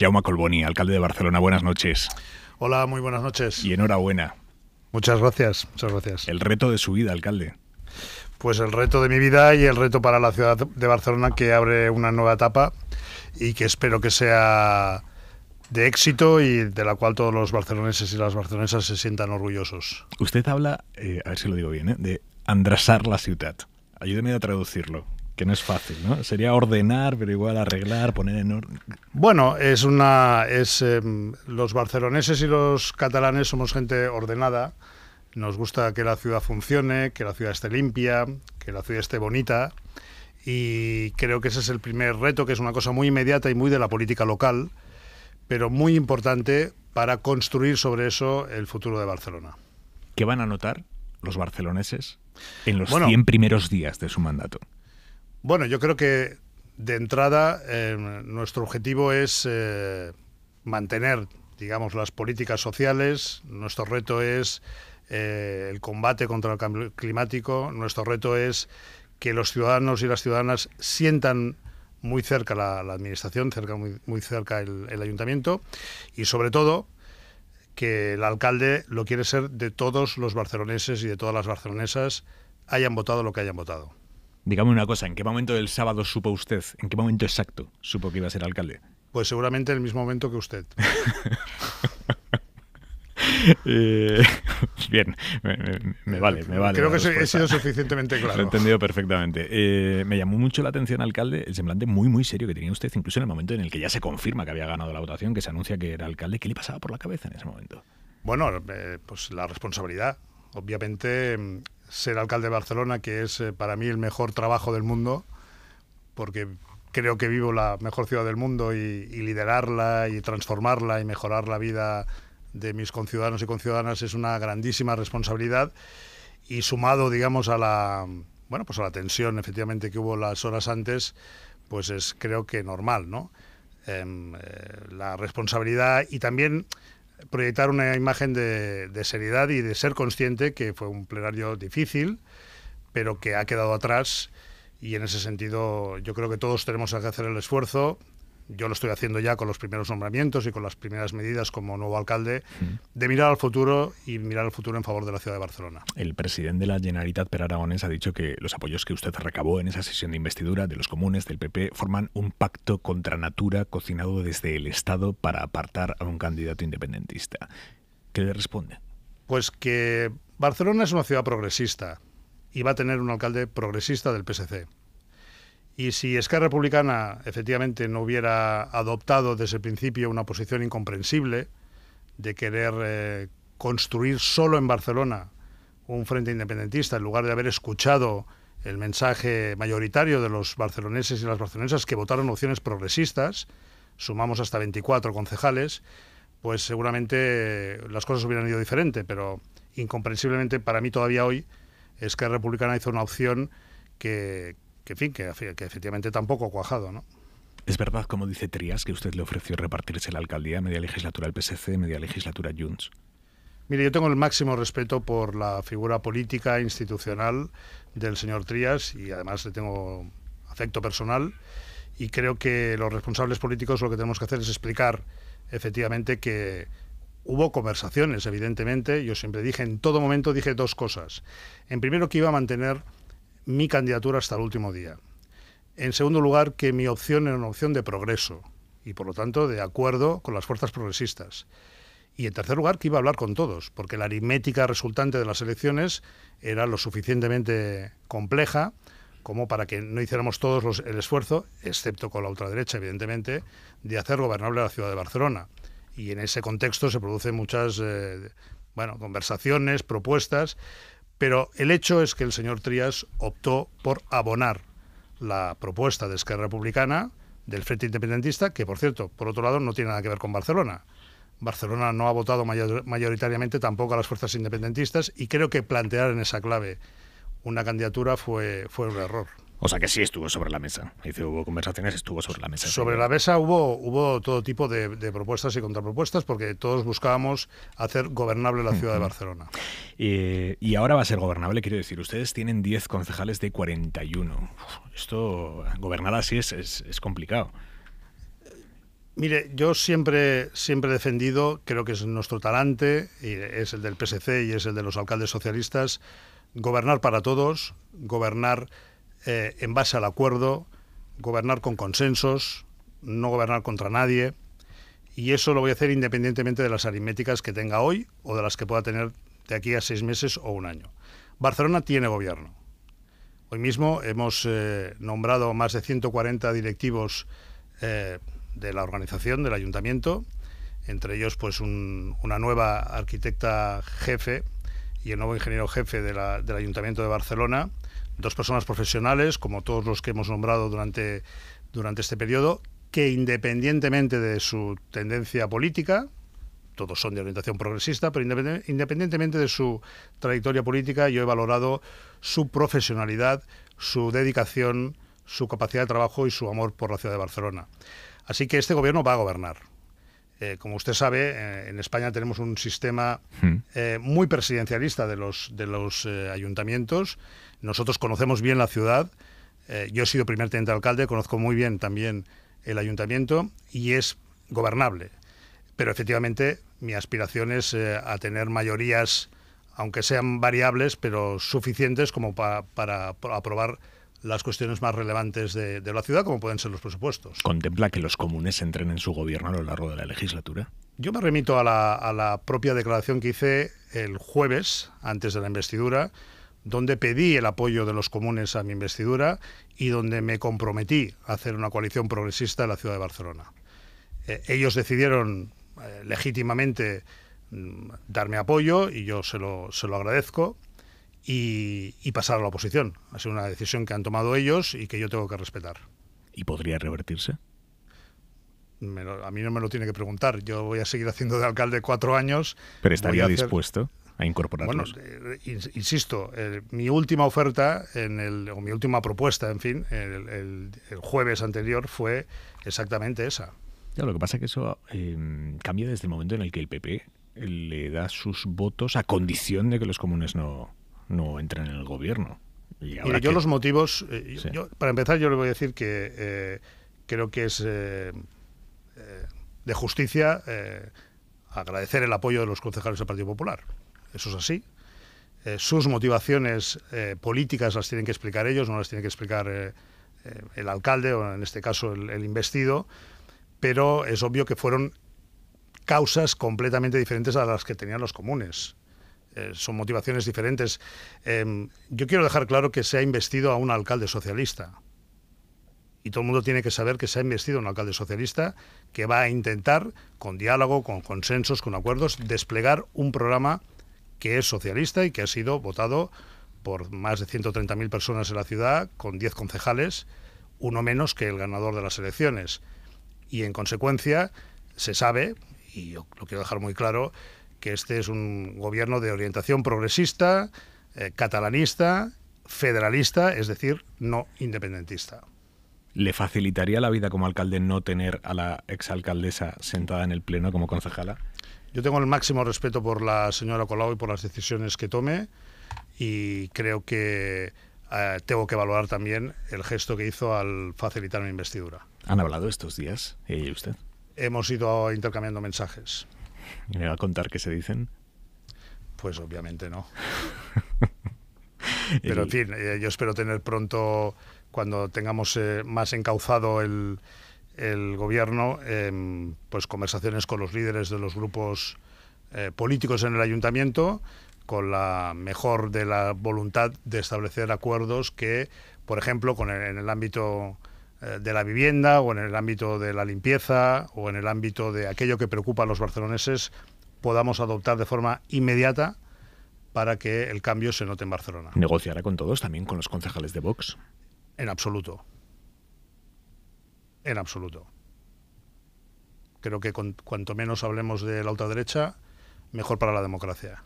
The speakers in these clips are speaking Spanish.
Jaume Colboni, alcalde de Barcelona, buenas noches. Hola, muy buenas noches. Y enhorabuena. Muchas gracias, muchas gracias. El reto de su vida, alcalde. Pues el reto de mi vida y el reto para la ciudad de Barcelona que abre una nueva etapa y que espero que sea de éxito y de la cual todos los barceloneses y las barcelonesas se sientan orgullosos. Usted habla, eh, a ver si lo digo bien, ¿eh? de andrasar la ciudad. Ayúdeme a traducirlo que no es fácil, ¿no? Sería ordenar, pero igual arreglar, poner en orden. Bueno, es una. Es, em, los barceloneses y los catalanes somos gente ordenada. Nos gusta que la ciudad funcione, que la ciudad esté limpia, que la ciudad esté bonita. Y creo que ese es el primer reto, que es una cosa muy inmediata y muy de la política local, pero muy importante para construir sobre eso el futuro de Barcelona. ¿Qué van a notar los barceloneses en los 100 primeros días de su mandato? Bueno, yo creo que de entrada em, nuestro objetivo es eh, mantener, digamos, las políticas sociales. Nuestro reto es eh, el combate contra el cambio climático. Nuestro reto es que los ciudadanos y las ciudadanas sientan muy cerca la, administración, cerca, muy, muy cerca el ayuntamiento y sobre todo que el alcalde lo quiere ser de todos los barceloneses y de todas las barcelonesas, hayan votado lo que hayan votado. Dígame una cosa, ¿en qué momento del sábado supo usted, en qué momento exacto supo que iba a ser alcalde? Pues seguramente en el mismo momento que usted. Eh, bien, me, vale, me vale. Creo que he sido suficientemente claro. entendido perfectamente. Eh, me llamó mucho la atención, alcalde, el semblante muy, muy serio que tenía usted, incluso en el momento en el que ya se confirma que había ganado la votación, que se anuncia que era alcalde. ¿Qué le pasaba por la cabeza en ese momento? Bueno, eh, pues la responsabilidad. Obviamente mm, ser alcalde de Barcelona, que es eh, para mí el mejor trabajo del mundo, porque creo que vivo la mejor ciudad del mundo y, liderarla y transformarla y mejorar la vida de mis conciudadanos y conciudadanas es una grandísima responsabilidad y sumado, digamos, a la bueno, pues a la tensión efectivamente que hubo las horas antes, pues es creo que normal, ¿no? Em, eh, la responsabilidad y también proyectar una imagen de, seriedad y de ser consciente que fue un plenario difícil, pero que ha quedado atrás y en ese sentido yo creo que todos tenemos que hacer el esfuerzo yo lo estoy haciendo ya con los primeros nombramientos y con las primeras medidas como nuevo alcalde, de mirar al futuro y mirar al futuro en favor de la ciudad de Barcelona. El presidente de la Generalitat, Per Aragones ha dicho que los apoyos que usted recabó en esa sesión de investidura de los comunes del PP forman un pacto contra natura cocinado desde el Estado para apartar a un candidato independentista. ¿Qué le responde? Pues que Barcelona es una ciudad progresista y va a tener un alcalde progresista del PSC. Y si Esquerra Republicana efectivamente no hubiera adoptado desde el principio una posición incomprensible de querer eh, construir solo en Barcelona un frente independentista, en lugar de haber escuchado el mensaje mayoritario de los barceloneses y las barcelonesas que votaron opciones progresistas, sumamos hasta 24 concejales, pues seguramente las cosas hubieran ido diferente, pero incomprensiblemente para mí todavía hoy Esquerra Republicana hizo una opción que, que fin, que, que efectivamente tampoco ha cuajado, ¿no? Es verdad, como dice Trías, que usted le ofreció repartirse la alcaldía media legislatura al PSC, media legislatura Junts. Mire, yo tengo el máximo respeto por la figura política e institucional del señor Trías y además le tengo afecto personal y creo que los responsables políticos lo que tenemos que hacer es explicar efectivamente que hubo conversaciones, evidentemente, yo siempre dije, en todo momento dije dos cosas. En primero que iba a mantener mi candidatura hasta el último día. En segundo lugar, que mi opción era una opción de progreso y, por lo tanto, de acuerdo con las fuerzas progresistas. Y en tercer lugar, que iba a hablar con todos, porque la aritmética resultante de las elecciones era lo suficientemente compleja como para que no hiciéramos todos los, el esfuerzo, excepto con la ultraderecha, evidentemente, de hacer gobernable la ciudad de Barcelona. Y en ese contexto se producen muchas eh, bueno, conversaciones, propuestas, pero el hecho es que el señor Trías optó por abonar la propuesta de Esquerra Republicana del Frente Independentista, que por cierto, por otro lado, no tiene nada que ver con Barcelona. Barcelona no ha votado mayoritariamente tampoco a las fuerzas independentistas y creo que plantear en esa clave una candidatura fue, fue un error. O sea que sí estuvo sobre la mesa. Dice, hubo conversaciones, estuvo sobre la mesa. Sobre la mesa hubo, hubo todo tipo de, propuestas y contrapropuestas porque todos buscábamos hacer gobernable la ciudad de Barcelona. y ahora va a ser gobernable, quiero decir, ustedes tienen 10 concejales de 41. esto, gobernar así es, es, complicado. Mire, yo siempre, siempre he defendido, creo que es nuestro talante, y es el del PSC y es el de los alcaldes socialistas, gobernar para todos, gobernar eh, en base al acuerdo, gobernar con consensos, no gobernar contra nadie. Y eso lo voy a hacer independientemente de las aritméticas que tenga hoy o de las que pueda tener de aquí a seis meses o un año. Barcelona tiene gobierno. Hoy mismo hemos eh, nombrado más de 140 directivos eh, de la organización, del ayuntamiento, entre ellos pues una nueva arquitecta jefe y el nuevo ingeniero jefe del ayuntamiento de Barcelona, dos personas profesionales, como todos los que hemos nombrado durante, durante este periodo, que independientemente de su tendencia política, todos son de orientación progresista, pero independientemente de su trayectoria política, yo he valorado su profesionalidad, su dedicación, su capacidad de trabajo y su amor por la ciudad de Barcelona. Así que este gobierno va a gobernar eh, como usted sabe, eh, en España tenemos un sistema hmm. eh, muy presidencialista de los, de los ayuntamientos. Nosotros conocemos bien la ciudad. yo he sido primer teniente alcalde, conozco muy bien también el ayuntamiento y es gobernable. Pero efectivamente mi aspiración es a tener mayorías, aunque sean variables, pero suficientes como para aprobar las cuestiones más relevantes de, la ciudad, como pueden ser los presupuestos. ¿Contempla que los comunes entren en su gobierno a lo largo de la legislatura? Yo me remito a la, propia declaración que hice el jueves, antes de la investidura, donde pedí el apoyo de los comunes a mi investidura y donde me comprometí a hacer una coalición progresista en la ciudad de Barcelona. Eh, ellos decidieron eh, legítimamente mm, darme apoyo y yo se lo, se lo agradezco y, pasar a la oposición. Ha sido una decisión que han tomado ellos y que yo tengo que respetar. ¿Y podría revertirse? a mí no me lo tiene que preguntar. Yo voy a seguir haciendo de alcalde cuatro años. Pero estaría dispuesto a incorporarlos. Bueno, eh, insisto, eh, mi última oferta en o mi última propuesta, en fin, el, jueves anterior fue exactamente esa. Ya, lo que pasa es que eso em, cambia desde el momento en el que el PP le da sus votos a condición de que los comunes no, no entran en el gobierno. yo los motivos, eh, para empezar yo le voy a decir que eh, creo que es eh, de justicia agradecer el apoyo de los concejales del Partido Popular. Eso es así. sus motivaciones políticas las tienen que explicar ellos, no las tiene que explicar el alcalde o en este caso el investido, pero es obvio que fueron causas completamente diferentes a las que tenían los comunes. Eh, son motivaciones diferentes. Em, yo quiero dejar claro que se ha investido a un alcalde socialista. Y todo el mundo tiene que saber que se ha investido a un alcalde socialista que va a intentar, con diálogo, con consensos, con acuerdos, desplegar un programa que es socialista y que ha sido votado por más de 130.000 personas en la ciudad, con 10 concejales, uno menos que el ganador de las elecciones. Y en consecuencia, se sabe, y yo lo quiero dejar muy claro, que este es un gobierno de orientación progresista, eh, catalanista, federalista, es decir, no independentista. ¿Le facilitaría la vida como alcalde no tener a la exalcaldesa sentada en el Pleno como concejala? Yo tengo el máximo respeto por la señora Colau y por las decisiones que tome y creo que eh, tengo que valorar también el gesto que hizo al facilitar mi investidura. ¿Han hablado estos días ella y usted? Hemos ido intercambiando mensajes me va a contar qué se dicen? Pues obviamente no. Pero en fin, eh, yo espero tener pronto, cuando tengamos eh, más encauzado el, gobierno, em, pues conversaciones con los líderes de los grupos eh, políticos en el ayuntamiento, con la mejor de la voluntad de establecer acuerdos que, por ejemplo, con en el ámbito eh, de la vivienda o en el ámbito de la limpieza o en el ámbito de aquello que preocupa a los barceloneses podamos adoptar de forma inmediata para que el cambio se note en Barcelona. ¿Negociará con todos, también con los concejales de Vox? En absoluto. En absoluto. Creo que cuanto menos hablemos de la ultraderecha, mejor para la democracia.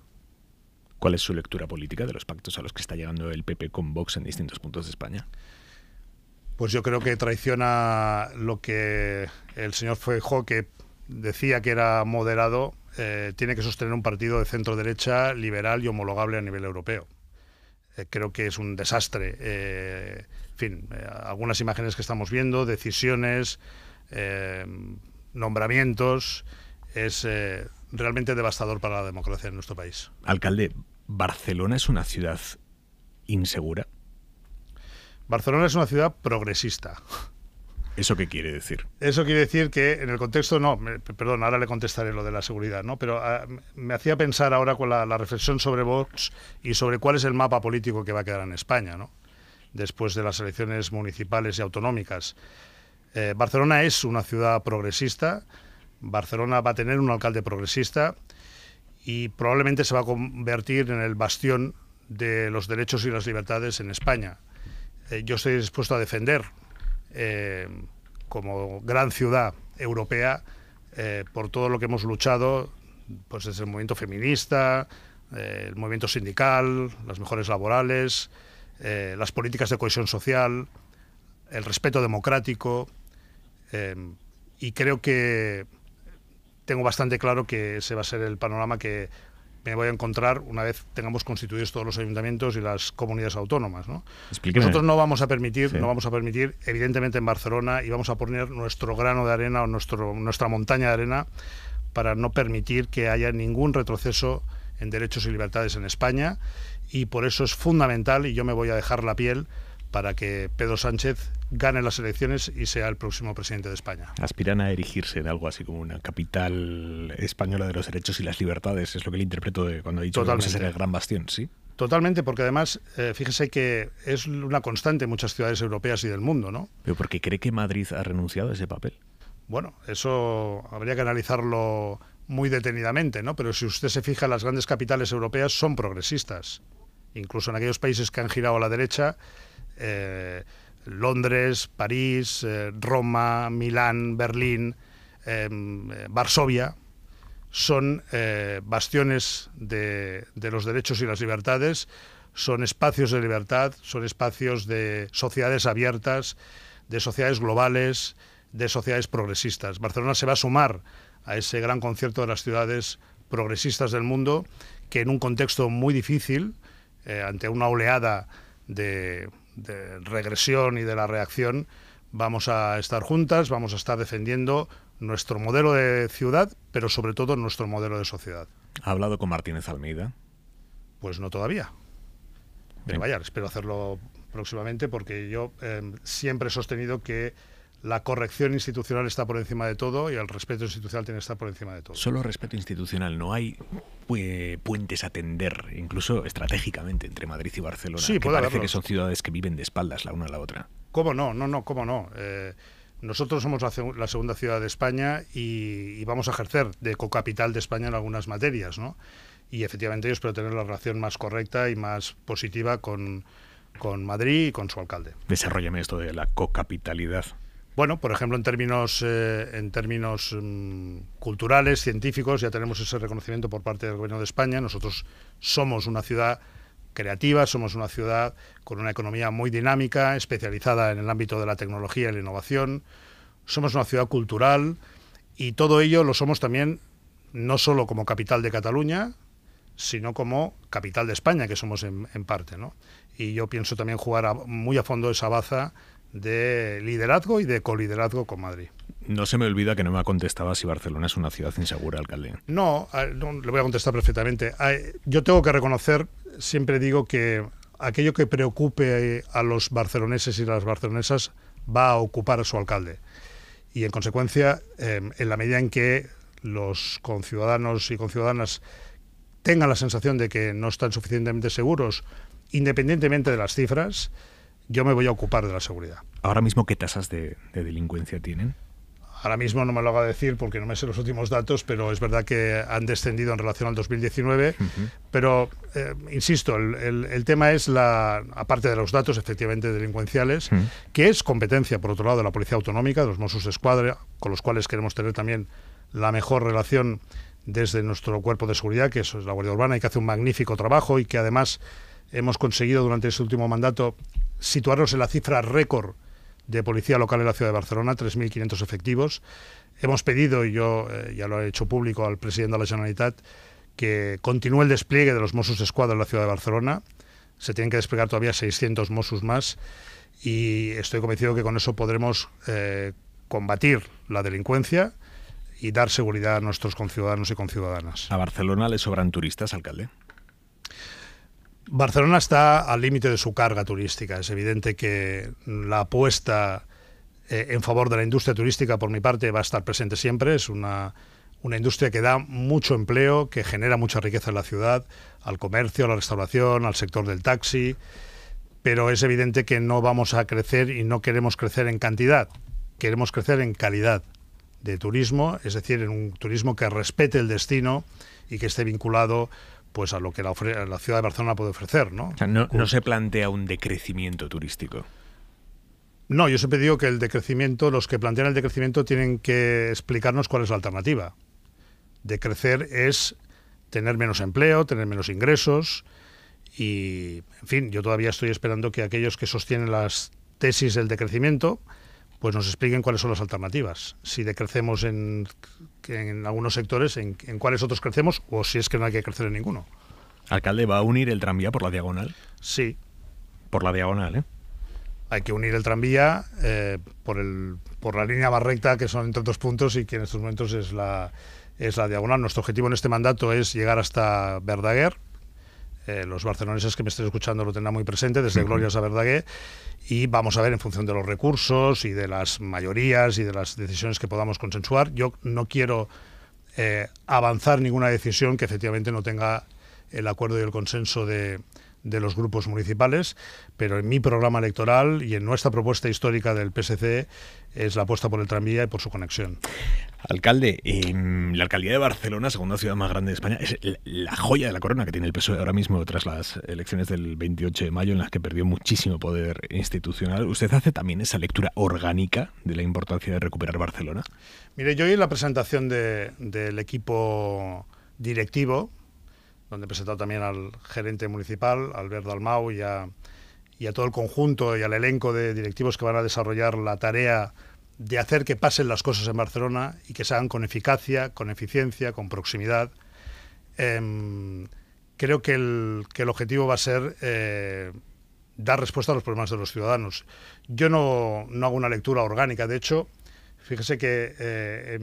¿Cuál es su lectura política de los pactos a los que está llegando el PP con Vox en distintos puntos de España? pues yo creo que traiciona lo que el señor Feijó, que decía que era moderado, eh, tiene que sostener un partido de centro derecha liberal y homologable a nivel europeo. Eh, creo que es un desastre. Eh, en fin, algunas imágenes que estamos viendo, decisiones, nombramientos, es realmente devastador para la democracia en nuestro país. Alcalde, ¿Barcelona es una ciudad insegura? Barcelona es una ciudad progresista. ¿Eso qué quiere decir? Eso quiere decir que en el contexto, no, perdón, ahora le contestaré lo de la seguridad, ¿no? Pero ah, me hacía pensar ahora con la, reflexión sobre Vox y sobre cuál es el mapa político que va a quedar en España, ¿no? Después de las elecciones municipales y autonómicas. Eh, Barcelona es una ciudad progresista, Barcelona va a tener un alcalde progresista y probablemente se va a convertir en el bastión de los derechos y las libertades en España eh, yo estoy dispuesto a defender eh, como gran ciudad europea eh, por todo lo que hemos luchado, pues desde el movimiento feminista, el movimiento sindical, las mejores laborales, las políticas de cohesión social, el respeto democrático. y creo que tengo bastante claro que ese va a ser el panorama que me voy a encontrar una vez tengamos constituidos todos los ayuntamientos y las comunidades autónomas. Nosotros no vamos a permitir, no vamos a permitir, evidentemente en Barcelona, y vamos a poner nuestro grano de arena o nuestro, nuestra montaña de arena para no permitir que haya ningún retroceso en derechos y libertades en España. Y por eso es fundamental, y yo me voy a dejar la piel, para que Pedro Sánchez gane las elecciones y sea el próximo presidente de España. Aspiran a erigirse en algo así como una capital española de los derechos y las libertades, es lo que le interpreto de cuando ha dicho que a ser el gran bastión, ¿sí? Totalmente, porque además, eh, fíjese que es una constante en muchas ciudades europeas y del mundo, ¿no? Pero por qué cree que Madrid ha renunciado a ese papel. Bueno, eso habría que analizarlo muy detenidamente, ¿no? Pero si usted se fija, las grandes capitales europeas son progresistas. Incluso en aquellos países que han girado a la derecha, eh, Londres, París, eh, Roma, Milán, Berlín, em, eh, Varsovia, son bastiones de, los derechos y las libertades, son espacios de libertad, son espacios de sociedades abiertas, de sociedades globales, de sociedades progresistas. Barcelona se va a sumar a ese gran concierto de las ciudades progresistas del mundo, que en un contexto muy difícil, ante una oleada de, de regresión y de la reacción, vamos a estar juntas, vamos a estar defendiendo nuestro modelo de ciudad, pero sobre todo nuestro modelo de sociedad. ¿Ha hablado con Martínez Almeida? Pues no todavía. Pero vaya, espero hacerlo próximamente porque yo eh, siempre he sostenido que la corrección institucional está por encima de todo y el respeto institucional tiene que estar por encima de todo. Solo respeto institucional, no hay eh, puentes a tender, incluso estratégicamente, entre Madrid y Barcelona, sí, que parece que son ciudades que viven de espaldas la una a la otra. ¿Cómo no? No, no, cómo no. Eh, nosotros somos la, segunda ciudad de España y, vamos a ejercer de cocapital de España en algunas materias, ¿no? Y efectivamente ellos espero tener la relación más correcta y más positiva con, con Madrid y con su alcalde. Desarrollame esto de la cocapitalidad. Bueno, por ejemplo, en términos, eh, en términos mm, culturales, científicos, ya tenemos ese reconocimiento por parte del Gobierno de España. Nosotros somos una ciudad creativa, somos una ciudad con una economía muy dinámica, especializada en el ámbito de la tecnología y la innovación, somos una ciudad cultural y todo ello lo somos también no solo como capital de Cataluña, sino como capital de España, que somos en, parte. ¿no? Y yo pienso también jugar muy a fondo esa baza de liderazgo y de coliderazgo con Madrid. No se me olvida que no me ha contestado si Barcelona es una ciudad insegura, alcalde. No, le voy a contestar perfectamente. Yo tengo que reconocer, siempre digo que aquello que preocupe eh, a los barceloneses y las barcelonesas va a ocupar a su alcalde. Y en consecuencia, eh, en la medida en que los conciudadanos y conciudadanas tengan la sensación de que no están suficientemente seguros, independientemente de las cifras, yo me voy a ocupar de la seguridad. ¿Ahora mismo qué tasas de, delincuencia tienen? Ahora mismo no me lo haga decir porque no me sé los últimos datos, pero es verdad que han descendido en relación al 2019. Pero, eh, insisto, el, tema es, la aparte de los datos efectivamente delincuenciales, que es competencia, por otro lado, de la Policía Autonómica, de los Mossos de Escuadra, con los cuales queremos tener también la mejor relación desde nuestro cuerpo de seguridad, que es la Guardia Urbana, y que hace un magnífico trabajo y que además hemos conseguido durante este último mandato situarnos en la cifra récord de policía local en la ciudad de Barcelona, 3.500 efectivos. Hemos pedido, y yo eh, ya lo he hecho público al presidente de la Generalitat, que continúe el despliegue de los Mossos Escuadra en la ciudad de Barcelona. Se tienen que desplegar todavía 600 Mossos más y estoy convencido que con eso podremos eh, combatir la delincuencia y dar seguridad a nuestros conciudadanos y conciudadanas. ¿A Barcelona le sobran turistas, alcalde? Barcelona está al límite de su carga turística. Es evidente que la apuesta eh, en favor de la industria turística, por mi parte, va a estar presente siempre. Es una, una industria que da mucho empleo, que genera mucha riqueza en la ciudad, al comercio, a la restauración, al sector del taxi, pero es evidente que no vamos a crecer y no queremos crecer en cantidad, queremos crecer en calidad de turismo, es decir, en un turismo que respete el destino y que esté vinculado pues a lo que la, ciudad de Barcelona puede ofrecer. ¿no? no, se plantea un decrecimiento turístico. No, yo siempre digo que el decrecimiento, los que plantean el decrecimiento tienen que explicarnos cuál es la alternativa. Decrecer es tener menos empleo, tener menos ingresos y, en fin, yo todavía estoy esperando que aquellos que sostienen las tesis del decrecimiento pues nos expliquen cuáles son las alternativas. Si decrecemos en, algunos sectores, en, cuáles otros crecemos o si es que no hay que crecer en ninguno. Alcalde, ¿va a unir el tranvía por la diagonal? Sí. Por la diagonal, ¿eh? Hay que unir el tranvía eh, por, el, por la línea más recta, que son entre otros puntos y que en estos momentos es la, es la diagonal. Nuestro objetivo en este mandato es llegar hasta Verdaguer, eh, los barceloneses que me estén escuchando lo tendrán muy presente, desde Gloria a y vamos a ver en función de los recursos y de las mayorías y de las decisiones que podamos consensuar. Yo no quiero eh, avanzar ninguna decisión que efectivamente no tenga el acuerdo y el consenso de, de los grupos municipales, pero en mi programa electoral y en nuestra propuesta histórica del PSC es la apuesta por el tranvía y por su conexión. Alcalde, mm, la alcaldía de Barcelona, segunda ciudad más grande de España, es la joya de la corona que tiene el PSOE ahora mismo tras las elecciones del 28 de mayo en las que perdió muchísimo poder institucional. ¿Usted hace también esa lectura orgánica de la importancia de recuperar Barcelona? Mire, yo hoy la presentación del equipo directivo donde he presentado también al gerente municipal, Albert Dalmau, y a, todo el conjunto y al elenco de directivos que van a desarrollar la tarea de hacer que pasen las cosas en Barcelona y que se hagan con eficacia, con eficiencia, con proximidad. Em, creo que el, objetivo va a ser eh, dar respuesta a los problemas de los ciudadanos. Yo no, no hago una lectura orgánica, de hecho, fíjese que eh,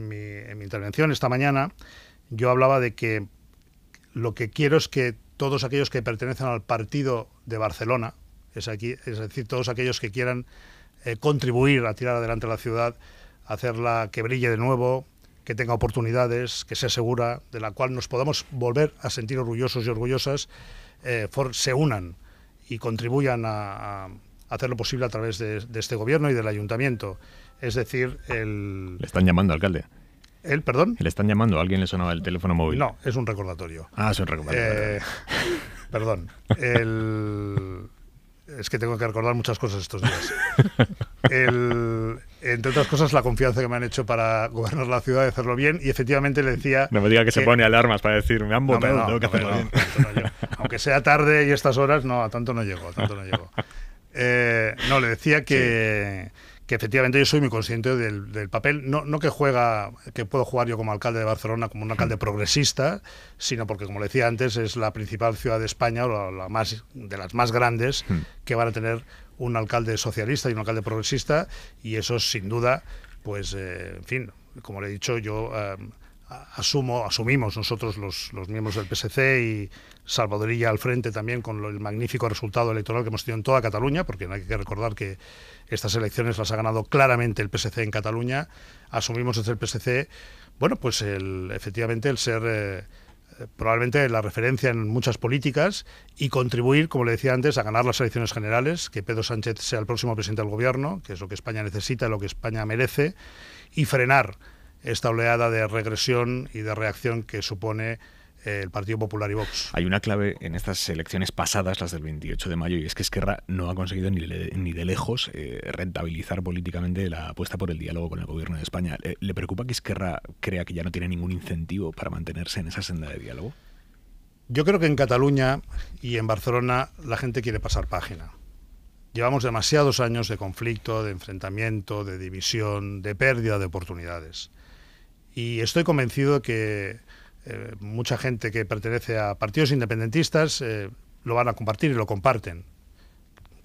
en mi intervención esta mañana yo hablaba de que lo que quiero es que todos aquellos que pertenecen al partido de Barcelona, es, aquí, es decir, todos aquellos que quieran eh, contribuir a tirar adelante la ciudad, hacerla que brille de nuevo, que tenga oportunidades, que sea segura, de la cual nos podamos volver a sentir orgullosos y orgullosas, eh, se unan y contribuyan a, hacer lo posible a través de, de este gobierno y del ayuntamiento. Es decir, el... Le están llamando, alcalde perdón? ¿Le están llamando? ¿A alguien le sonaba el teléfono móvil? No, es un recordatorio. Ah, es un recordatorio. Eh, perdón. Es que tengo que recordar muchas cosas estos días. entre otras cosas, la confianza que me han hecho para gobernar la ciudad y hacerlo bien. Y efectivamente le decía. No me diga que, se pone alarmas para decir, me han votado, Aunque sea tarde y estas horas, no, a tanto no llego. A tanto no llego. Eh, no, le decía que que efectivamente yo soy muy consciente del, papel, no, que juega, que puedo jugar yo como alcalde de Barcelona, como un alcalde progresista, sino porque, como le decía antes, es la principal ciudad de España, o la, más, de las más grandes, hmm. que van a tener un alcalde socialista y un alcalde progresista, y eso sin duda, pues, eh, en fin, como le he dicho, yo... Eh, asumo, asumimos nosotros los, los, miembros del PSC y Salvadorilla al frente también con el magnífico resultado electoral que hemos tenido en toda Cataluña, porque no hay que recordar que estas elecciones las ha ganado claramente el PSC en Cataluña. Asumimos desde el PSC, bueno, pues el, efectivamente el ser eh, eh, probablemente la referencia en muchas políticas y contribuir, como le decía antes, a ganar las elecciones generales, que Pedro Sánchez sea el próximo presidente del gobierno, que es lo que España necesita, lo que España merece, y frenar esta oleada de regresión y de reacción que supone el Partido Popular y Vox. Hay una clave en estas elecciones pasadas, las del 28 de mayo, y es que Esquerra no ha conseguido ni, de lejos eh, rentabilizar políticamente la apuesta por el diálogo con el gobierno de España. ¿Le, eh, ¿Le preocupa que Esquerra crea que ya no tiene ningún incentivo para mantenerse en esa senda de diálogo? Yo creo que en Cataluña y en Barcelona la gente quiere pasar página. Llevamos demasiados años de conflicto, de enfrentamiento, de división, de pérdida de oportunidades. Y estoy convencido que eh, mucha gente que pertenece a partidos independentistas eh, lo van a compartir y lo comparten,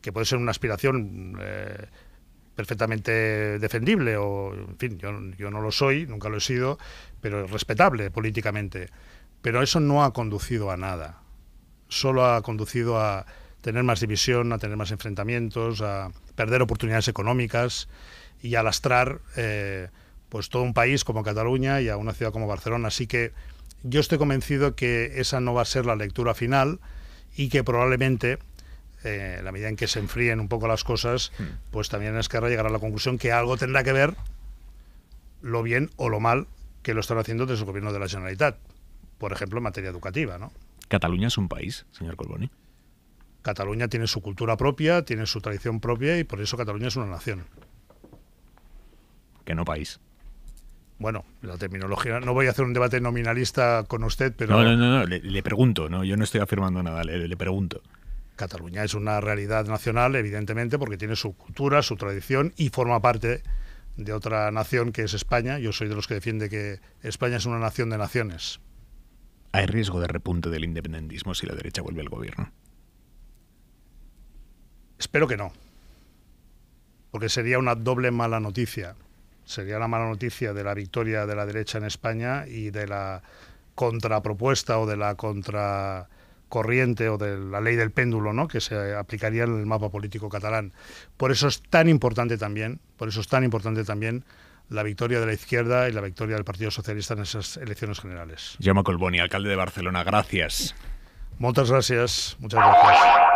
que puede ser una aspiración eh, perfectamente defendible, o en fin, yo, yo no lo soy, nunca lo he sido, pero respetable políticamente. Pero eso no ha conducido a nada, solo ha conducido a tener más división, a tener más enfrentamientos, a perder oportunidades económicas y a lastrar pues todo un país como Cataluña y a una ciudad como Barcelona. Así que yo estoy convencido que esa no va a ser la lectura final y que probablemente, eh, la medida en que se enfríen un poco las cosas, hmm. pues también Esquerra llegará a la conclusión que algo tendrá que ver lo bien o lo mal que lo están haciendo desde el gobierno de la Generalitat, por ejemplo, en materia educativa. ¿no? ¿Cataluña es un país, señor Colboni? Cataluña tiene su cultura propia, tiene su tradición propia y por eso Cataluña es una nación. Que no país bueno, la terminología, no voy a hacer un debate nominalista con usted, pero... No, no, no, Le, pregunto, no, yo no estoy afirmando nada, le, pregunto. Cataluña es una realidad nacional, evidentemente, porque tiene su cultura, su tradición y forma parte de otra nación que es España. Yo soy de los que defiende que España es una nación de naciones. ¿Hay riesgo de repunte del independentismo si la derecha vuelve al gobierno? Espero que no, porque sería una doble mala noticia sería la mala noticia de la victoria de la derecha en España y de la contrapropuesta o de la contracorriente o de la ley del péndulo, ¿no? que se aplicaría en el mapa político catalán. Por eso es tan importante también, por eso es tan importante también la victoria de la izquierda y la victoria del Partido Socialista en esas elecciones generales. Jaume Colboni, alcalde de Barcelona, gracias. Muchas gracias, muchas gracias.